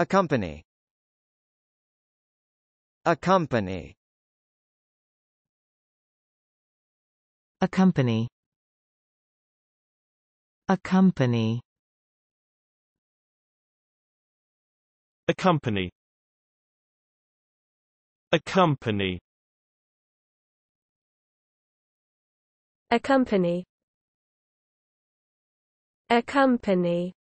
A A A A company. company. company. company. A company. A company. A company. A company.